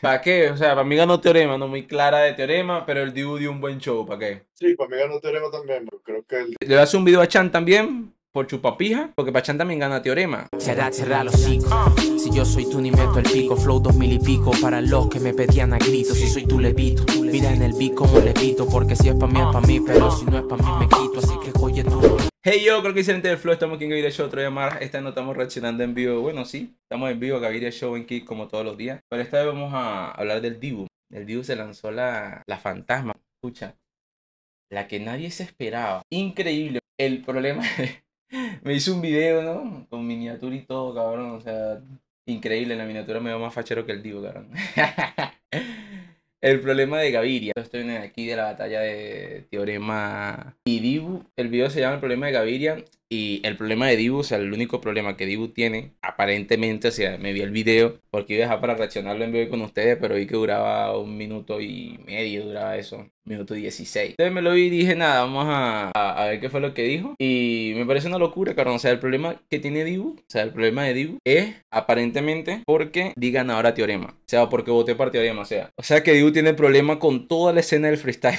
¿Para qué? O sea, para mí ganó Teorema, no muy clara de Teorema, pero el Diu dio un buen show, ¿para qué? Sí, para mí ganó Teorema también, creo que el... ¿Le hace un video a Chan también? por chupapija, porque pachan también gana teorema. Será cerrar los chicos. Si yo soy tú, ni meto el pico. Flow dos mil y pico para los que me pedían a gritos. Si soy tú, levito. Mira en el beat como levito, porque si es pa' mí, es pa' mí, pero si no es pa' mí, me quito. Así que coye tú. Hey yo, creo que hicieron del flow, estamos aquí en Gaviria Show, otro día esta no estamos reaccionando en vivo, bueno sí, estamos en vivo, Gaviria Show en Kick como todos los días, pero esta vez vamos a hablar del Dibu, el Dibu se lanzó la, la fantasma, escucha, la que nadie se esperaba, increíble, el problema es me hizo un video, ¿no? Con miniatura y todo, cabrón. O sea, increíble. La miniatura me veo más fachero que el Divo, cabrón. el problema de Gaviria. Yo Estoy aquí de la batalla de Teorema y Dibu. El video se llama El problema de Gaviria. Y el problema de Dibu, o sea, el único problema que Dibu tiene, aparentemente, o sea, me vi el video, porque iba a dejar para reaccionarlo en vivo con ustedes, pero vi que duraba un minuto y medio, duraba eso, minuto 16. Entonces me lo vi y dije, nada, vamos a, ver qué fue lo que dijo. Y me parece una locura, carón. O sea, el problema que tiene Dibu, o sea, el problema de Dibu es, aparentemente, porque digan ahora Teorema. O sea, porque voté para Teorema, o sea. O sea, que Dibu tiene problema con toda la escena del freestyle,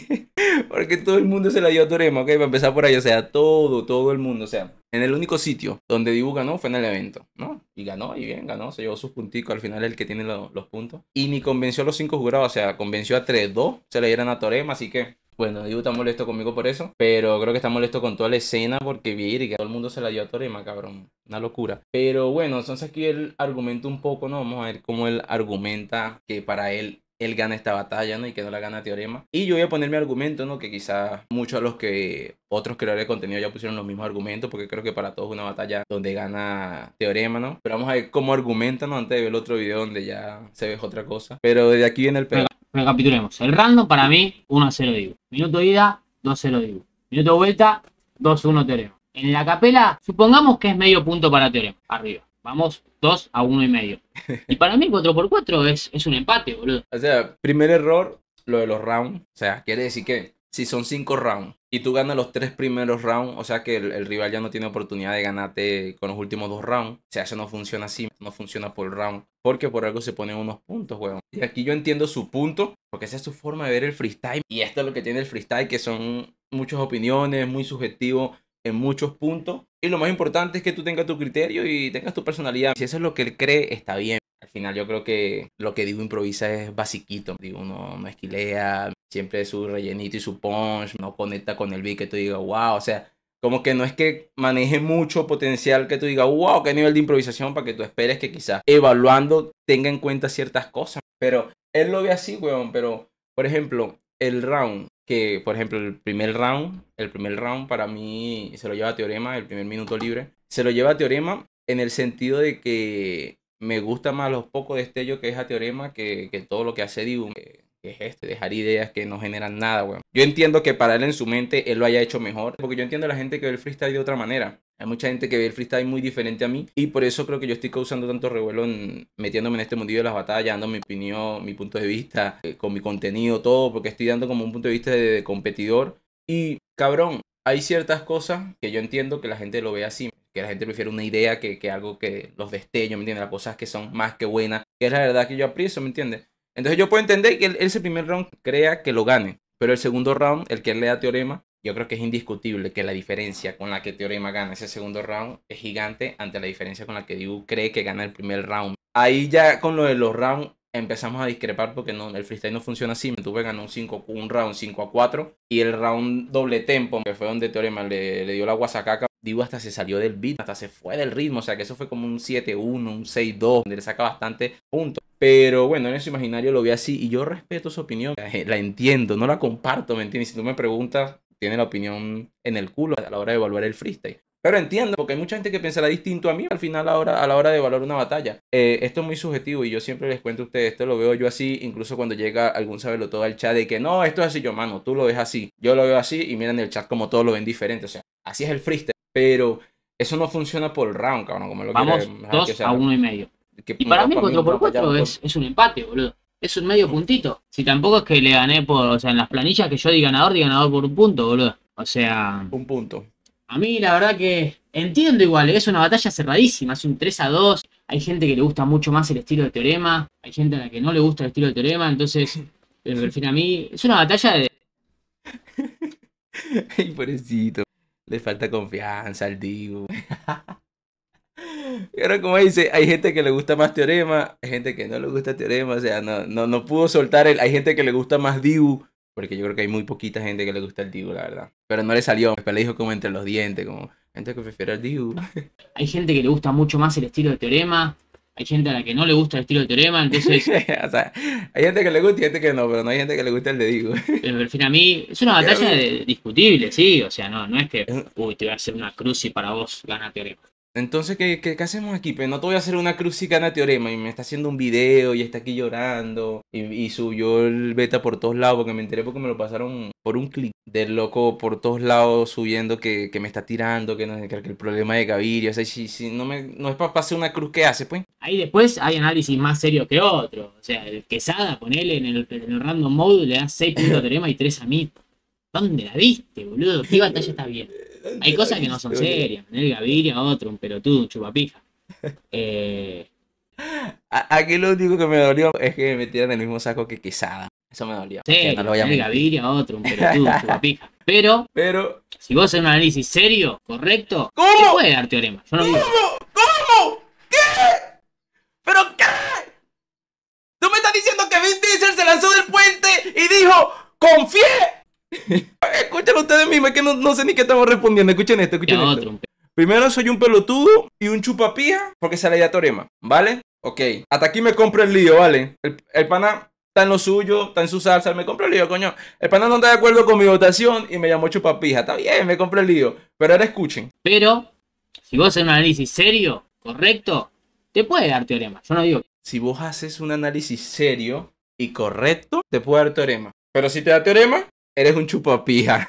porque todo el mundo se la dio a Teorema, ok, para empezar por ahí, o sea, todo, todo todo el mundo. O sea, en el único sitio donde Dibu ganó fue en el evento, ¿no? Y ganó, y bien, ganó, se llevó sus punticos, al final el que tiene los puntos. Y ni convenció a los cinco jurados, o sea, convenció a tres, dos se le dieron a Torema, así que bueno, Dibu está molesto conmigo por eso, pero creo que está molesto con toda la escena porque vir que todo el mundo se la dio a Torema, ah, cabrón. Una locura. Pero bueno, entonces aquí él argumenta un poco, ¿no? Vamos a ver cómo él argumenta que para él él gana esta batalla, ¿no? Y que no la gana Teorema. Y yo voy a poner mi argumento, ¿no? Que quizás muchos de los que otros creadores de contenido ya pusieron los mismos argumentos, porque creo que para todos es una batalla donde gana Teorema, ¿no? Pero vamos a ver cómo argumentan ¿no? antes de ver el otro video donde ya se ve otra cosa. Pero desde aquí viene el P. Recapitulemos. El random para mí, 1 a 0 digo. Minuto de ida, 2 0 digo. Minuto vuelta, 2 1 Teorema. En la capela, supongamos que es medio punto para Teorema, arriba. Vamos 2 a 1 y medio. Y para mí 4 por 4 es, es un empate, boludo. O sea, primer error, lo de los rounds. O sea, quiere decir que si son 5 rounds y tú ganas los 3 primeros rounds, o sea que el, rival ya no tiene oportunidad de ganarte con los últimos 2 rounds. O sea, eso no funciona así, no funciona por round. Porque por algo se ponen unos puntos, weón. Y aquí yo entiendo su punto, porque esa es su forma de ver el freestyle. Y esto es lo que tiene el freestyle, que son muchas opiniones, muy subjetivo en muchos puntos. Y lo más importante es que tú tengas tu criterio y tengas tu personalidad. Si eso es lo que él cree, está bien. Al final yo creo que lo que digo improvisa es basiquito. Digo, no, me esquilea, siempre su rellenito y su punch, no conecta con el beat que tú digas, wow, o sea, como que no es que maneje mucho potencial que tú digas, wow, qué nivel de improvisación para que tú esperes que quizás evaluando tenga en cuenta ciertas cosas. Pero él lo ve así, weón, pero por ejemplo, el round que, por ejemplo, el primer round, el primer round para mí se lo lleva a Teorema, el primer minuto libre, se lo lleva a Teorema en el sentido de que me gusta más los pocos destellos que es a Teorema que, todo lo que hace Dibú que es este, dejar ideas que no generan nada, weón. Yo entiendo que para él en su mente él lo haya hecho mejor, porque yo entiendo a la gente que ve el freestyle de otra manera. Hay mucha gente que ve el freestyle muy diferente a mí y por eso creo que yo estoy causando tanto revuelo metiéndome en este mundillo de las batallas, dando mi opinión, mi punto de vista, eh, con mi contenido, todo, porque estoy dando como un punto de vista de, competidor. Y cabrón, hay ciertas cosas que yo entiendo que la gente lo ve así, que la gente prefiere una idea que, que algo que los destellos, ¿me entiendes? Las cosas que son más que buenas, que es la verdad que yo aprecio, ¿me entiendes? Entonces yo puedo entender que ese primer round crea que lo gane, pero el segundo round, el que él le da Teorema, yo creo que es indiscutible que la diferencia con la que Teorema gana ese segundo round es gigante ante la diferencia con la que Dibu cree que gana el primer round. Ahí ya con lo de los rounds empezamos a discrepar porque no, el freestyle no funciona así. Me tuve ganó un, 5, un round 5 a 4 y el round doble tempo, que fue donde Teorema le, le dio la guasacaca Digo hasta se salió del beat, hasta se fue del ritmo, o sea que eso fue como un 7-1, un 6-2, donde le saca bastante punto. Pero bueno, en ese imaginario lo veo así y yo respeto su opinión, la entiendo, no la comparto, ¿me entiendes? Si tú me preguntas, tiene la opinión en el culo a la hora de evaluar el freestyle. Pero entiendo, porque hay mucha gente que pensará distinto a mí al final a, a la hora de evaluar una batalla. Eh, esto es muy subjetivo y yo siempre les cuento a ustedes, esto lo veo yo así, incluso cuando llega algún saberlo todo al chat de que no, esto es así, yo mano, tú lo ves así, yo lo veo así y miren el chat como todos lo ven diferente, o sea, así es el freestyle. Pero eso no funciona por round, cabrón. Como lo Vamos, que a uno y medio. y para mí 4 por 4 pues. es, un empate, boludo. Es un medio puntito. Si tampoco es que le gané por, o sea, en las planillas que yo di ganador, di ganador por un punto, boludo. O sea. Un punto. A mí la verdad que entiendo igual, es una batalla cerradísima, es un 3 a 2. Hay gente que le gusta mucho más el estilo de teorema, hay gente a la que no le gusta el estilo de teorema, entonces, en fin, a mí es una batalla de... Ay, pobrecito. Le falta confianza al Dibu. Pero como dice, hay gente que le gusta más Teorema, hay gente que no le gusta Teorema, o sea, no, no, no pudo soltar el. Hay gente que le gusta más Dibu, porque yo creo que hay muy poquita gente que le gusta el Dibu, la verdad. Pero no le salió, después le dijo como entre los dientes, como gente que prefiere al Dibu. hay gente que le gusta mucho más el estilo de Teorema, hay gente a la que no le gusta el estilo de Teorema, entonces. o sea, hay gente que le gusta y gente que no, pero no hay gente que le gusta el de Digo. pero al fin, a mí es una batalla discutible, sí. O sea, no, no es que, uy, te voy a hacer una cruz y para vos gana Teorema. Entonces, ¿qué, hacemos aquí? Pues no te voy a hacer una crucicana teorema y me está haciendo un video y está aquí llorando y, subió el beta por todos lados porque me enteré porque me lo pasaron por un clic del loco por todos lados subiendo que, me está tirando, que que el problema de Gaviria, o sea, si, no, me, no es para hacer una cruz que hace, pues. Ahí después hay análisis más serio que otro, o sea, el Quesada, ponele en el, en el random mode, le da 6 puntos teorema y 3 a mí. ¿Dónde la viste, boludo? ¿Qué batalla está viendo? Hay cosas que no son serias. El Gaviria, otro, un pelotudo, un chupapija. Aquí lo único que me dolió es que me metieran en el mismo saco que Quesada. Eso me dolió. Sí, Gaviria, otro, un pelotudo, un chupapija. Pero, Pero, si vos haces un análisis serio, correcto, ¿cómo? puede dar teorema? ¿Cómo? ¿Cómo? ¿Qué? ¿Pero qué? ¿Tú me estás diciendo que Vin Diesel se lanzó del puente y dijo, confié Escuchen ustedes mismos, es que no, sé ni qué estamos respondiendo. Escuchen esto, escuchen esto. Primero soy un pelotudo y un chupapija porque sale le teorema, ¿vale? Ok, hasta aquí me compro el lío, ¿vale? El, el pana está en lo suyo, está en su salsa, me compro el lío, coño. El pana no está de acuerdo con mi votación y me llamó chupapija. Está bien, me compro el lío, pero ahora escuchen. Pero, si vos haces un análisis serio, correcto, te puede dar teorema, yo no digo. Si vos haces un análisis serio y correcto, te puede dar teorema. Pero si te da teorema, eres un chupapija.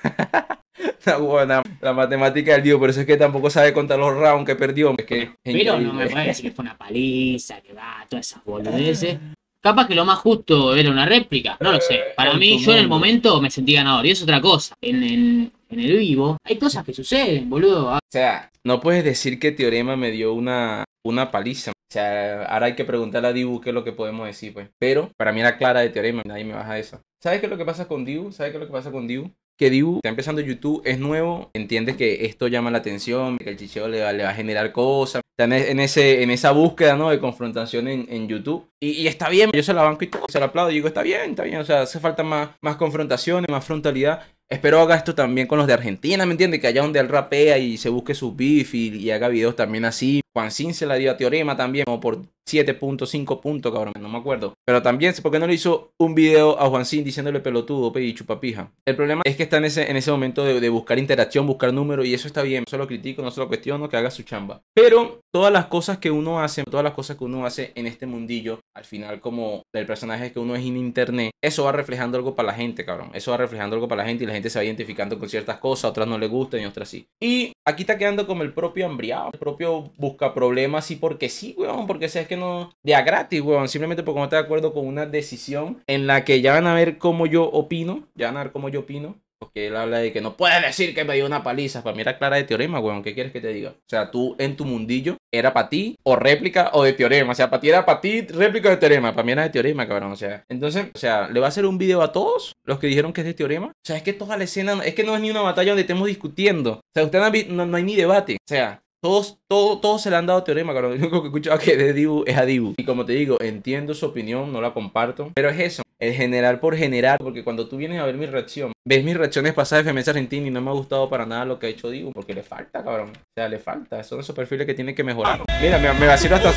la, buena, la matemática del Dios, pero eso es que tampoco sabe contar los rounds que perdió. Es que pero no me puede decir que fue una paliza, que va, todas esas boludeces. Capaz que lo más justo era una réplica, no lo sé. Para mí, yo en el momento me sentí ganador, y es otra cosa. En en el vivo, hay cosas que suceden, boludo. O sea, no puedes decir que Teorema me dio una, una paliza. O sea, ahora hay que preguntarle a Dibu qué es lo que podemos decir, pues. Pero para mí era clara de teorema, nadie me baja eso. ¿Sabes qué es lo que pasa con Dibu? ¿Sabes qué es lo que pasa con Dibu? Que Dibu está empezando YouTube, es nuevo, entiende que esto llama la atención, que el chicheo le va, a generar cosas. Está e, en, ese, en esa búsqueda, ¿no? De confrontación en, en YouTube. Y, está bien, yo se la banco y todo, se la aplaudo. Y digo, está bien, está bien. O sea, hace falta más, más confrontaciones, más frontalidad. Espero haga esto también con los de Argentina, ¿me entiendes? Que allá donde él rapea y se busque su beef y, haga videos también así. Juan Sin se la dio a Teorema también, como por 7.5 puntos, cabrón, no me acuerdo. Pero también, ¿por qué no le hizo un video a Juan Sin diciéndole pelotudo, pe, chupapija? El problema es que está en ese, en ese momento de, de buscar interacción, buscar número, y eso está bien. solo lo critico, no se cuestiono, que haga su chamba. Pero todas las cosas que uno hace, todas las cosas que uno hace en este mundillo, al final como el personaje que uno es en internet, eso va reflejando algo para la gente, cabrón. Eso va reflejando algo para la gente y la gente se va identificando con ciertas cosas, otras no le gustan y otras sí. Y aquí está quedando como el propio hambriado, el propio busca problemas y porque sí, weón, porque sabes que no, de a gratis, weón, simplemente porque no está de acuerdo con una decisión en la que ya van a ver cómo yo opino, ya van a ver cómo yo opino. Que él habla de que no puedes decir que me dio una paliza. Para mí era clara de teorema, weón. ¿Qué quieres que te diga? O sea, tú en tu mundillo era para ti o réplica o de teorema. O sea, para ti era para ti réplica de teorema. Para mí era de teorema, cabrón. O sea, entonces, o sea, ¿le va a hacer un video a todos los que dijeron que es de teorema? O sea, es que toda la escena, es que no es ni una batalla donde estemos discutiendo. O sea, usted no hay ni debate. O sea, todos todo, se le han dado teorema, cabrón. Lo único que he escuchado que de Dibu es a Dibu. Y como te digo, entiendo su opinión, no la comparto. Pero es eso, el general por general, Porque cuando tú vienes a ver mi reacción, ves mis reacciones pasadas de FMS Argentina y no me ha gustado para nada lo que ha hecho Dibu. Porque le falta, cabrón. O sea, le falta. Son esos perfiles que tienen que mejorar. Mira, me, vacilo hasta.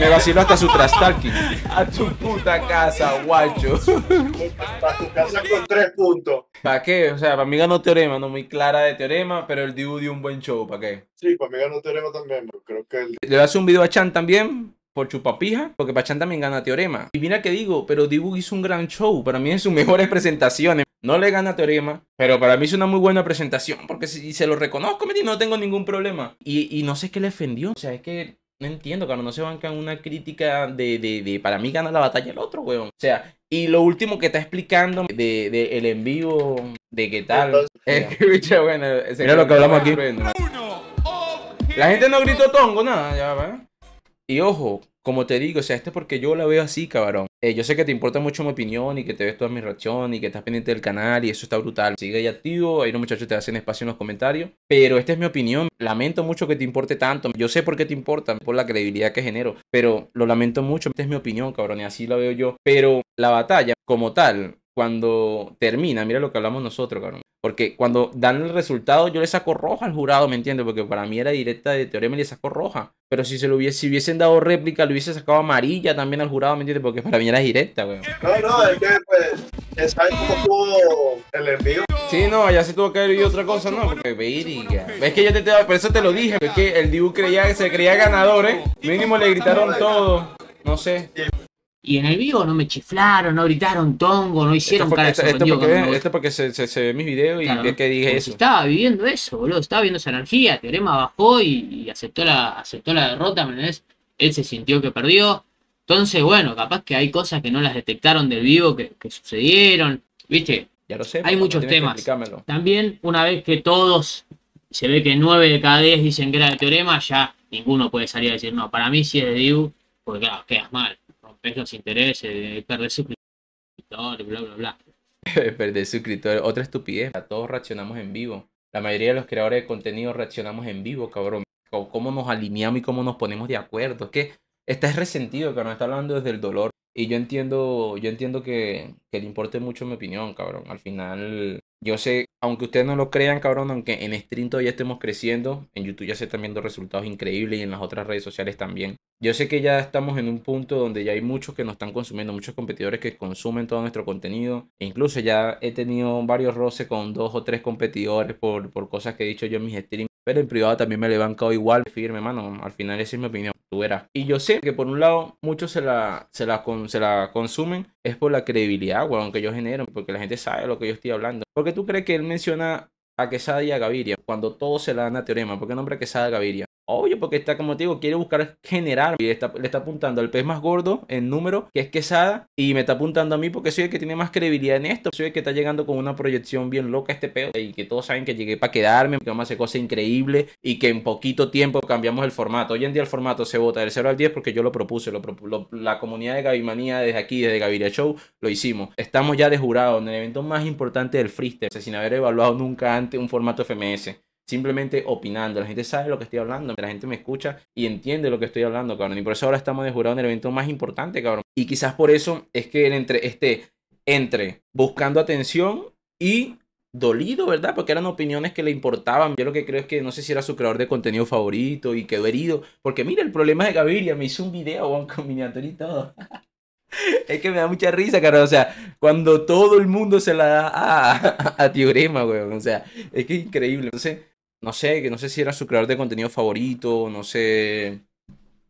Me vacilo hasta su trastalking. A tu puta casa, guacho. A tu casa con tres puntos. ¿Para qué? O sea, para mí ganó teorema, no muy clara de teorema, pero el Dibu dio un buen show, ¿para qué? Sí, para mí ganó teorema también, creo que Le hace un video a Chan también por chupapija, porque para Chan también gana Teorema. Y mira que digo, pero Dibu hizo un gran show, para mí en sus mejores presentaciones. No le gana Teorema, pero para mí es una muy buena presentación, porque si, se lo reconozco, no tengo ningún problema. Y, no sé qué le ofendió, o sea, es que no entiendo, Cuando no se bancan una crítica de, para mí gana la batalla el otro, weón. O sea, y lo último que está explicando de, el en vivo, de qué tal. Es que, bueno, mira lo que hablamos aquí. La gente no gritó tongo, nada, ya va. Y ojo, como te digo, o sea, esto es porque yo la veo así, cabrón. Eh, yo sé que te importa mucho mi opinión y que te ves toda mi reacción y que estás pendiente del canal y eso está brutal. Sigue ahí activo, ahí los muchachos te hacen espacio en los comentarios. Pero esta es mi opinión. Lamento mucho que te importe tanto. Yo sé por qué te importa, por la credibilidad que genero. Pero lo lamento mucho. Esta es mi opinión, cabrón, y así la veo yo. Pero la batalla como tal, cuando termina, mira lo que hablamos nosotros, cabrón. Porque cuando dan el resultado, yo le saco roja al jurado, ¿me entiendes? Porque para mí era directa de teorema y le saco roja. Pero si se lo hubiese, hubiesen dado réplica, le hubiese sacado amarilla también al jurado, ¿me entiendes? Porque para mí era directa, weón. No, no, es que pues, el envío? Sí, no, allá se tuvo que haber otra cosa, ¿no? Porque ya. Es que yo te, te por eso te lo dije, Es que el Dibu creía, se creía ganador, ¿eh? Mínimo le gritaron todo. No sé y en el vivo no me chiflaron, no gritaron tongo, no hicieron cara de esto, esto, porque, porque se, ve mis videos y que dije eso. Estaba viviendo eso, boludo, estaba viendo esa energía, Teorema bajó y, aceptó, la, aceptó la derrota, ¿me Él se sintió que perdió. Entonces, bueno, capaz que hay cosas que no las detectaron del vivo que, sucedieron, ¿viste? Ya lo sé. Hay muchos temas. También, una vez que todos, se ve que 9 de cada 10 dicen que era de Teorema, ya ninguno puede salir a decir, no, para mí sí es de Diu, porque claro, quedas mal los intereses, perder suscriptores, bla, bla, bla. perder suscriptores, otra estupidez. Todos reaccionamos en vivo. La mayoría de los creadores de contenido reaccionamos en vivo, cabrón. Cómo nos alineamos y cómo nos ponemos de acuerdo. Es que estás resentido, Que no está hablando desde el dolor. Y yo entiendo, yo entiendo que, que le importe mucho mi opinión, cabrón. Al final, yo sé, aunque ustedes no lo crean, cabrón, aunque en stream todavía estemos creciendo, en YouTube ya se están viendo resultados increíbles y en las otras redes sociales también. Yo sé que ya estamos en un punto donde ya hay muchos que nos están consumiendo, muchos competidores que consumen todo nuestro contenido. E incluso ya he tenido varios roces con dos o tres competidores por, por cosas que he dicho yo en mis streams. Pero en privado también me le bancado igual, firme, mano. Al final esa es mi opinión, tú verás. Y yo sé que por un lado muchos se la, se la, se la consumen, es por la credibilidad, weón, que yo genero, porque la gente sabe lo que yo estoy hablando. ¿Por qué tú crees que él menciona a Quesada y a Gaviria, cuando todos se la dan a Teorema, ¿por qué nombra a Quesada Gaviria? Obvio, porque está, como te digo, quiere buscar generar. Y le está apuntando al pez más gordo en número, que es Quesada, y me está apuntando a mí porque soy el que tiene más credibilidad en esto. Soy el que está llegando con una proyección bien loca a este pedo. Y que todos saben que llegué para quedarme, que vamos a hacer cosas increíbles y que en poquito tiempo cambiamos el formato. Hoy en día el formato se vota del 0 al 10 porque yo lo propuse. la comunidad de Gavimanía desde aquí, desde Gaviria Show, lo hicimos. Estamos ya de jurado en el evento más importante del freestyle, sin haber evaluado nunca antes un formato FMS simplemente opinando. La gente sabe lo que estoy hablando, la gente me escucha y entiende lo que estoy hablando, cabrón. Y por eso ahora estamos de jurado en el evento más importante, cabrón. Y quizás por eso es que él entre, Este entre buscando atención y dolido, ¿verdad? Porque eran opiniones que le importaban. Yo lo que creo es que no sé si era su creador de contenido favorito y quedó herido. Porque mira, el problema de Gaviria, me hizo un video, con miniatura y todo. es que me da mucha risa, cara. O sea, cuando todo el mundo se la da a, weón. O sea, es que es increíble. Entonces, no sé, que no sé si era su creador de contenido favorito, no sé.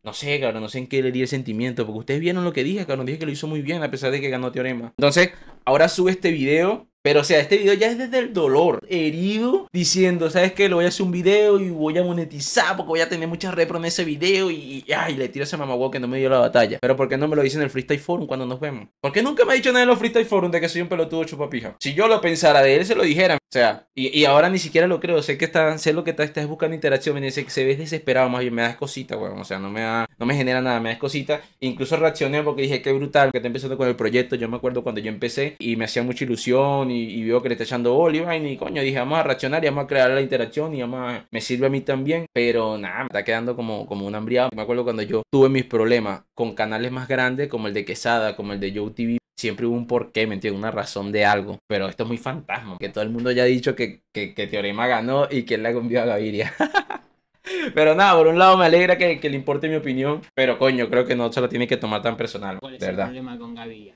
No sé, cabrón, no sé en qué le di el sentimiento, porque ustedes vieron lo que dije, cabrón, dije que lo hizo muy bien a pesar de que ganó Teorema. Entonces, ahora sube este video, pero o sea, este video ya es desde el dolor, herido, diciendo, ¿sabes qué? Lo voy a hacer un video y voy a monetizar porque voy a tener muchas repro en ese video y, ay, le tiro a ese mamaguá que no me dio la batalla. Pero ¿por qué no me lo dice en el Freestyle Forum cuando nos vemos? ¿Por qué nunca me ha dicho nada en los Freestyle Forum de que soy un pelotudo chupapija? Si yo lo pensara de él, se lo dijera. O sea, y, y, ahora ni siquiera lo creo. Sé que está, sé lo que estás buscando interacción. Me dice que se ves desesperado, más bien me das cosita, O sea, no me, da, no me genera nada, me das cosita. Incluso reaccioné porque dije, qué brutal, que está empezando con el proyecto. Yo me acuerdo cuando yo empecé y me hacía mucha ilusión y, veo que le está echando Oliva y coño, dije, vamos a reaccionar y vamos a crear la interacción y vamos me sirve a mí también. Pero nada, me está quedando como, como un hambriado. Me acuerdo cuando yo tuve mis problemas con canales más grandes como el de Quesada, como el de Yo TV siempre hubo un porqué, ¿me entiendes? Una razón de algo. Pero esto es muy fantasma, que todo el mundo ya ha dicho que, que, Teorema ganó y que él la convió a Gaviria. pero nada, por un lado me alegra que, le importe mi opinión, pero coño, creo que no se lo tiene que tomar tan personal, ¿Cuál es el problema con Gaviria?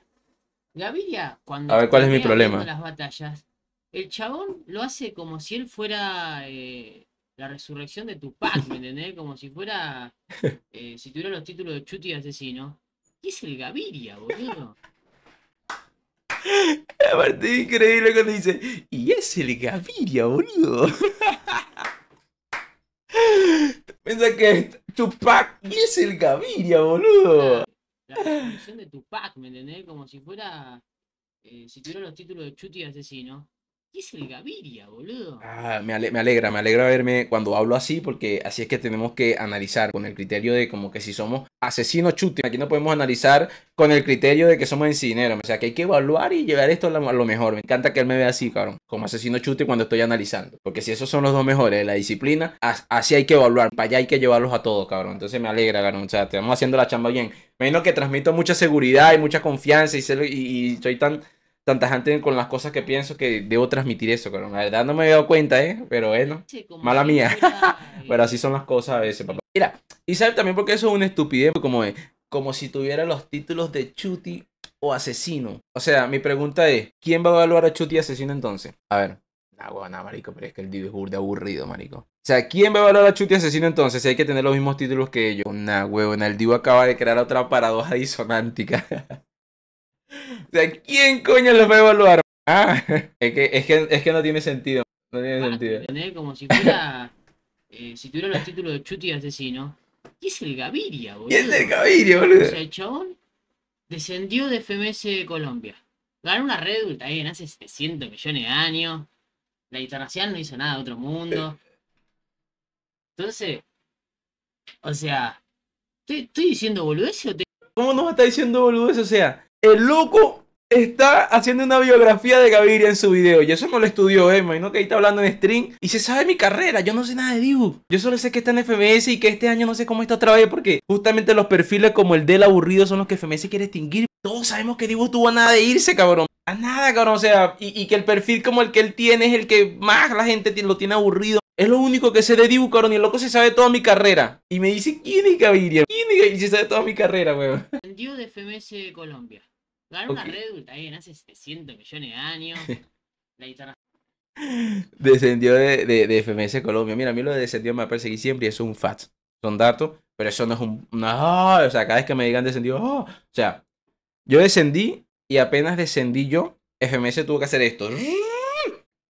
Gaviria, cuando... A ver, ¿cuál es mi problema? Las batallas, el chabón lo hace como si él fuera... Eh, la resurrección de Tupac, ¿me entendés? Como si fuera. Eh, si tuviera los títulos de Chuti y Asesino. ¿Qué es el Gaviria, boludo? parte increíble cuando dice, y es el Gaviria, boludo. Piensa que Tupac y es el Gaviria, boludo. La, la de Tupac, ¿me entendés? Como si fuera. Eh, si tuviera los títulos de Chuti y Asesino. ¿Qué es el Gaviria, boludo? Ah, me, alegra, me alegra verme cuando hablo así, porque así es que tenemos que analizar con el criterio de como que si somos asesino chutes. Aquí no podemos analizar con el criterio de que somos encineros. O sea, que hay que evaluar y llevar esto a lo mejor. Me encanta que él me vea así, cabrón, como asesino chute cuando estoy analizando. Porque si esos son los dos mejores de la disciplina, así hay que evaluar. Para allá hay que llevarlos a todos, cabrón. Entonces me alegra, cabrón. O sea, estamos haciendo la chamba bien. Menos que transmito mucha seguridad y mucha confianza y soy tan tanta gente con las cosas que pienso que debo transmitir eso, pero la verdad no me he dado cuenta, ¿eh? Pero bueno, mala mía. pero así son las cosas a veces, papá. Mira, y ¿sabes también porque eso es una estupidez, como, como si tuviera los títulos de Chuti o asesino. O sea, mi pregunta es, ¿quién va a evaluar a Chuti asesino entonces? A ver. una bueno, marico, pero es que el divo es burde aburrido, marico. O sea, ¿quién va a evaluar a Chuti asesino entonces? Si hay que tener los mismos títulos que ellos. Una huevona, el Divo acaba de crear otra paradoja disonántica. O sea, ¿quién coño los va a evaluar? Ah, es, que, es, que, es que no tiene sentido. No tiene sentido. Como si fuera. Eh, si tuviera los títulos de Chuti y Asesino. ¿Qué es el Gaviria, boludo? ¿Qué es el Gaviria, boludo? O sea, el chabón descendió de FMS de Colombia. Ganó una Red ahí en hace 700 millones de años. La internacional no hizo nada de otro mundo. Entonces, o sea, ¿estoy diciendo boludez o te.? ¿Cómo nos está diciendo boludez? O sea, el loco está haciendo una biografía de Gaviria en su video. Y eso no lo estudió, eh. Y no que ahí está hablando en stream Y se sabe mi carrera. Yo no sé nada de Dibu. Yo solo sé que está en FMS y que este año no sé cómo está otra vez. Porque justamente los perfiles como el del aburrido son los que FMS quiere extinguir. Todos sabemos que Dibu tuvo nada de irse, cabrón. A nada, cabrón. O sea, y, que el perfil como el que él tiene es el que más la gente lo tiene aburrido. Es lo único que sé de Dibu, cabrón. Y el loco se sabe toda mi carrera. Y me dice, ¿quién es Gaviria? ¿Quién es Gaviria? Y se sabe toda mi carrera, weón. Dibu de FMS Colombia una Red hace 700 millones de años. Descendió de, FMS Colombia. Mira, a mí lo de descendió me perseguí siempre y es un fat. Son datos, pero eso no es un. No, o sea, cada vez que me digan descendió, ¡oh! o sea, yo descendí y apenas descendí yo, FMS tuvo que hacer esto.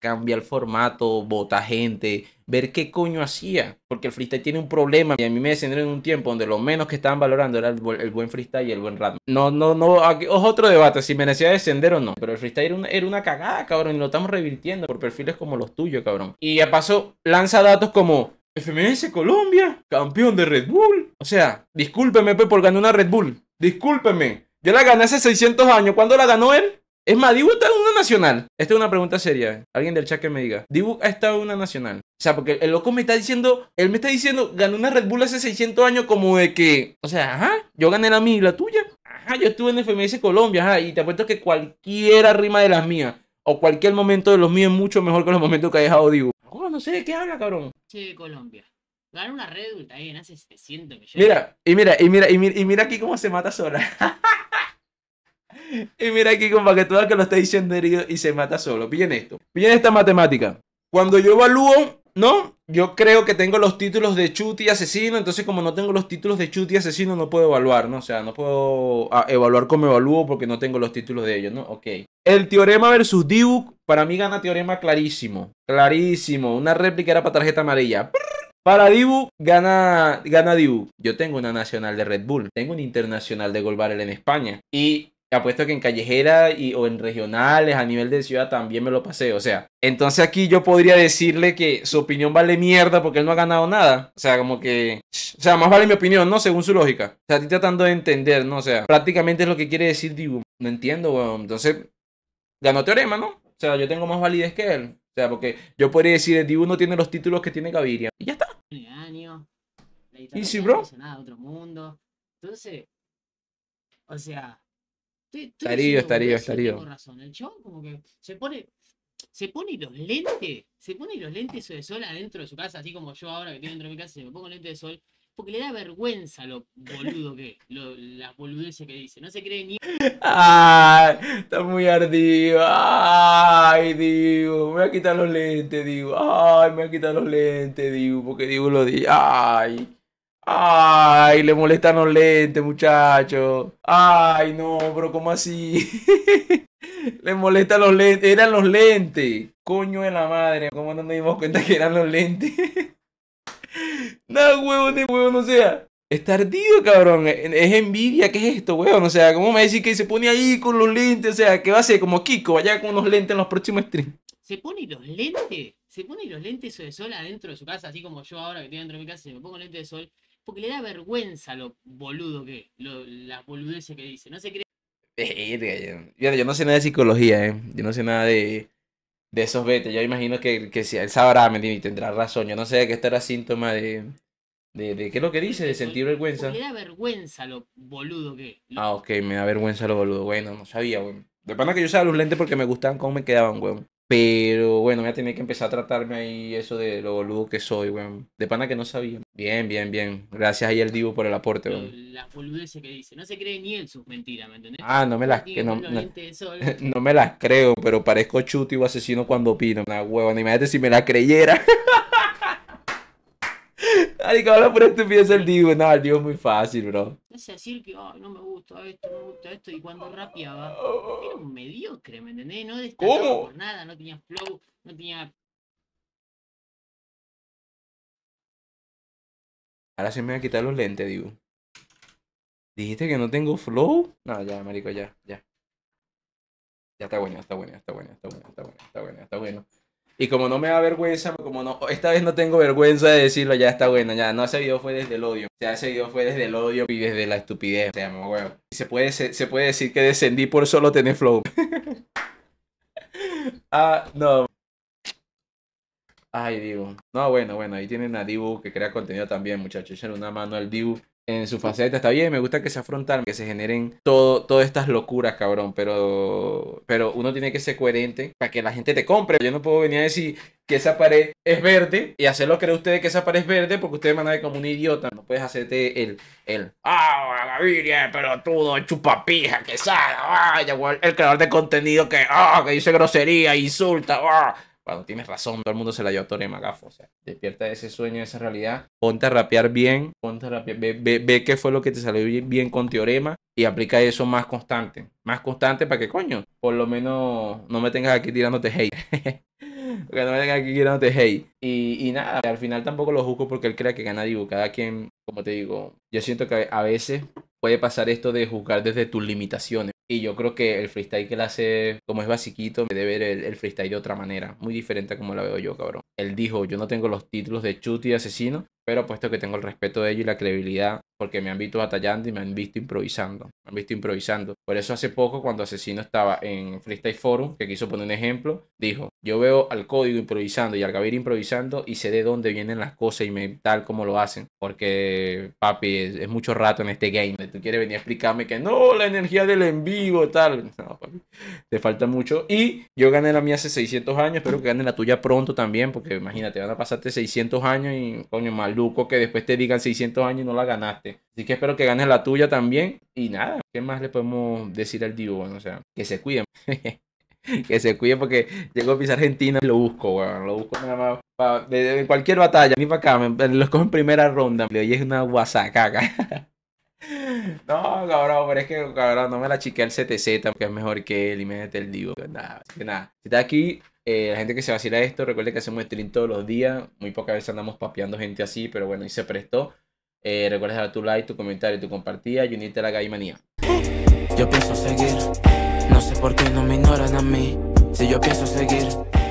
Cambia el formato, vota gente, ver qué coño hacía, porque el freestyle tiene un problema y a mí me descendieron en un tiempo donde lo menos que estaban valorando era el, buen freestyle y el buen rap. No, no, no, es otro debate si merecía descender o no, pero el freestyle era una, era una, cagada, cabrón, y lo estamos revirtiendo por perfiles como los tuyos, cabrón. Y a paso lanza datos como FMS Colombia, campeón de Red Bull. O sea, discúlpeme por ganar una Red Bull, discúlpeme. Yo la gané hace 600 años, ¿cuándo la ganó él? Es más, Dibu está en una nacional. Esta es una pregunta seria. Alguien del chat que me diga. Dibu ha estado en una nacional. O sea, porque el loco me está diciendo, él me está diciendo, ganó una Red Bull hace 600 años como de que, o sea, ajá, yo gané la mía y la tuya. Ajá, yo estuve en FMS Colombia, ajá, y te apuesto que cualquiera rima de las mías o cualquier momento de los míos es mucho mejor que los momentos que ha dejado Dibu. Oh, no sé qué habla, cabrón. Sí, Colombia. ganó una Red Bull también hace 700 millones. Mira, y mira, y mira, y mira, y mira aquí cómo se mata sola. Y mira aquí, como que todo el que lo está diciendo herido y se mata solo. Pillen esto. Pillen esta matemática. Cuando yo evalúo, ¿no? Yo creo que tengo los títulos de chute y asesino. Entonces, como no tengo los títulos de Chuti y asesino, no puedo evaluar, ¿no? O sea, no puedo ah, evaluar como evalúo porque no tengo los títulos de ellos, ¿no? Ok. El teorema versus Dibu Para mí gana teorema clarísimo. Clarísimo. Una réplica era para tarjeta amarilla. Para Dibu, gana, gana Dibu. Yo tengo una nacional de Red Bull, tengo una internacional de Golbarel en España. Y apuesto que en callejera y, o en regionales, a nivel de ciudad también me lo pasé. O sea, entonces aquí yo podría decirle que su opinión vale mierda porque él no ha ganado nada. O sea, como que. O sea, más vale mi opinión, ¿no? Según su lógica. O sea, estoy tratando de entender, ¿no? O sea, prácticamente es lo que quiere decir Dibu. No entiendo, weón. Entonces, ganó teorema, ¿no? O sea, yo tengo más validez que él. O sea, porque yo podría decir, que Dibu no tiene los títulos que tiene Gaviria. Y ya está. Y sí, bro. Entonces, o sea, Estarío, estarío, estaría. El como que se pone, se pone los lentes, se pone los lentes de sol adentro de su casa, así como yo ahora que estoy dentro de mi casa, me pongo lentes de sol, porque le da vergüenza lo boludo que, la las que dice. No se cree ni. ¡Ay! Está muy ardido. ¡Ay, digo! Me voy a quitar los lentes, digo. ¡Ay, me voy a quitar los lentes, digo! Porque digo lo di. ¡Ay! Ay, le molestan los lentes, muchacho. Ay, no, pero ¿cómo así? le molestan los lentes. Eran los lentes. Coño de la madre. ¿Cómo no nos dimos cuenta que eran los lentes? no, huevo, ni huevo, no sea. Está ardido, cabrón. E, e, es envidia. ¿Qué es esto, huevo No sea, ¿cómo me decís que se pone ahí con los lentes? O sea, ¿qué va a ser? Como Kiko, Vaya con los lentes en los próximos streams. ¿Se pone los lentes? ¿Se pone los lentes de sol adentro de su casa? Así como yo ahora que estoy dentro de mi casa, se me pongo lentes de sol porque le da vergüenza lo boludo que es, la boludez que dice. No se cree. yo, no sé nada de psicología, ¿eh? Yo no sé nada de, de esos vete Yo imagino que, que si él sabrá, ¿me y Tendrá razón. Yo no sé de qué era síntoma de, de, qué es lo que dice, de sentir vergüenza. Me da vergüenza lo boludo que Ah, ok, me da vergüenza lo boludo. Bueno, no sabía, De pana que yo usaba los lentes porque me gustaban cómo me quedaban, weón. Pero bueno, voy a tener que empezar a tratarme ahí eso de lo boludo que soy, weón. De pana que no sabía. Bien, bien, bien. Gracias ahí el Divo por el aporte, weón. La boludeces que dice. No se cree ni en sus mentiras, ¿me entendés? Ah, no me las creo. No, no, me las creo, pero parezco chuti o asesino cuando opino. Una hueva. Imagínate si me la creyera. Marico, habla por estupidez el Divo. No, el Divo es muy fácil, bro. Es decir que ay, no me gusta esto, no me gusta esto. Y cuando rapeaba, oh. era un mediocre, ¿me entendés? No destacaba por nada, no tenía flow, no tenía. Ahora sí me voy a quitar los lentes, Divo. ¿Dijiste que no tengo flow? No, ya, marico, ya, ya. Ya está bueno, está bueno, está bueno, está bueno, está bueno, está bueno, está bueno. Está bueno. Y como no me da vergüenza, como no, esta vez no tengo vergüenza de decirlo, ya está bueno, ya, no, ese video fue desde el odio. O sea, ese video fue desde el odio y desde la estupidez. O sea, me Se puede, se, puede decir que descendí por solo tener flow. ah, no. Ay, Dibu. No, bueno, bueno, ahí tienen a Dibu que crea contenido también, muchachos. Echenle una mano al Dibu en su faceta. Está bien, me gusta que se afrontan, que se generen todo, todas estas locuras, cabrón. Pero, pero uno tiene que ser coherente para que la gente te compre. Yo no puedo venir a decir que esa pared es verde y hacerlo creer ustedes que esa pared es verde porque ustedes me van a como un idiota. No puedes hacerte el, el, ah, Gaviria, pelotudo, chupapija, que sale, ah, el creador de contenido que, ah, que dice grosería, insulta, ah tienes razón, todo el mundo se la lleva a Tony O sea, despierta ese sueño, esa realidad, ponte a rapear bien, ponte a rapear, ve, qué fue lo que te salió bien, con teorema y aplica eso más constante. Más constante para que, coño, por lo menos no me tengas aquí tirándote hate. no me tengas aquí tirándote hate. Y, nada, al final tampoco lo juzgo porque él crea que gana Dibu. Cada quien, como te digo, yo siento que a veces puede pasar esto de juzgar desde tus limitaciones. Y yo creo que el freestyle que él hace, como es basiquito, debe ver el, freestyle de otra manera, muy diferente a como la veo yo, cabrón. Él dijo, yo no tengo los títulos de chuti y asesino, pero puesto que tengo el respeto de ellos y la credibilidad, porque me han visto batallando y me han visto improvisando, me han visto improvisando. Por eso hace poco, cuando Asesino estaba en Freestyle Forum, que quiso poner un ejemplo, dijo, yo veo al código improvisando y al Gavir improvisando y sé de dónde vienen las cosas y tal como lo hacen, porque papi, es, mucho rato en este game, tú quieres venir a explicarme que no, la energía del en vivo, tal, no, papi, te falta mucho. Y yo gané la mía hace 600 años, espero que gane la tuya pronto también, porque imagínate, van a pasarte 600 años y coño, mal que después te digan 600 años y no la ganaste. Así que espero que ganes la tuya también. Y nada, ¿qué más le podemos decir al Divo? o sea, que se cuide que se cuide porque llego a pisar Argentina y lo busco, Lo busco en cualquier batalla, ni para acá, me, lo como en primera ronda. Le es una guasacaca. No, cabrón, pero es que cabrón, no me la chiqué el CTZ, que es mejor que él y me mete el Divo. Nada, que nada. Si está aquí, eh, la gente que se vacila esto, recuerde que hacemos stream todos los días. Muy pocas veces andamos papeando gente así, pero bueno, y se prestó. Eh, recuerda dejar tu like, tu comentario, tu compartida y unirte a la gaimanía. Yo pienso seguir, no sé por qué no me a mí. Si yo pienso seguir.